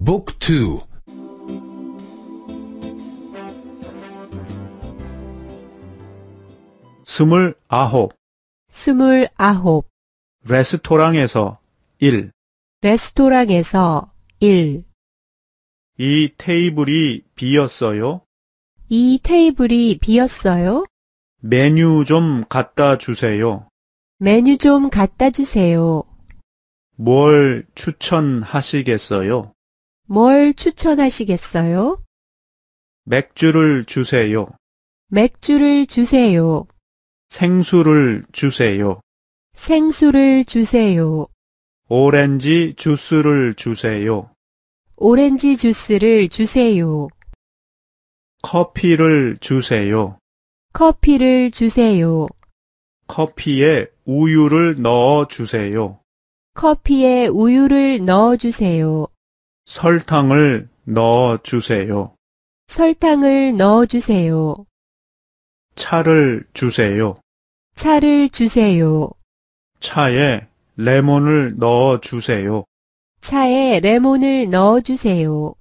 บุ๊กทู물아홉스물아홉 레스토랑에서 1 레스토랑에서 1. 이 테이블이 비었어요? 이 테이블이 비었어요? 메뉴 좀 갖다 주세요. 메뉴 좀 갖다 주세요. 뭘 추천하시겠어요? 뭘 추천하시겠어요? 맥주를 주세요. 맥주를 주세요. 생수를 주세요. 생수를 주세요. 오렌지 주스를 주세요. 오렌지 주스를 주세요. 커피를 주세요. 커피를 주세요. 커피에 우유를 넣어 주세요. 커피에 우유를 넣어 주세요. 설탕을 넣어 주세요. 설탕을 넣어 주세요. 차를 주세요. 차를 주세요. 차에 레몬을 넣어 주세요. 차에 레몬을 넣어 주세요.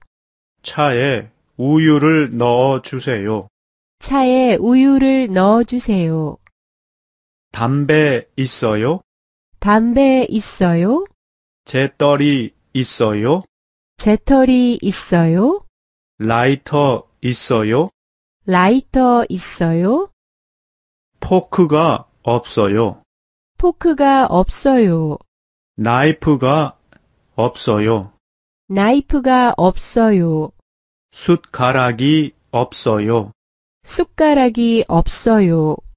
차에 우유를 넣어 주세요. 차에 우유를 넣어 주세요. 담배 있어요? 담배 있어요? 재떨이 있어요? 재떨이 있어요? 라이터 있어요? 라이터 있어요? 포크가 없어요. 포크가 없어요. 나이프가 없어요. 나이프가 없어요. 숟가락이 없어요. 숟가락이 없어요.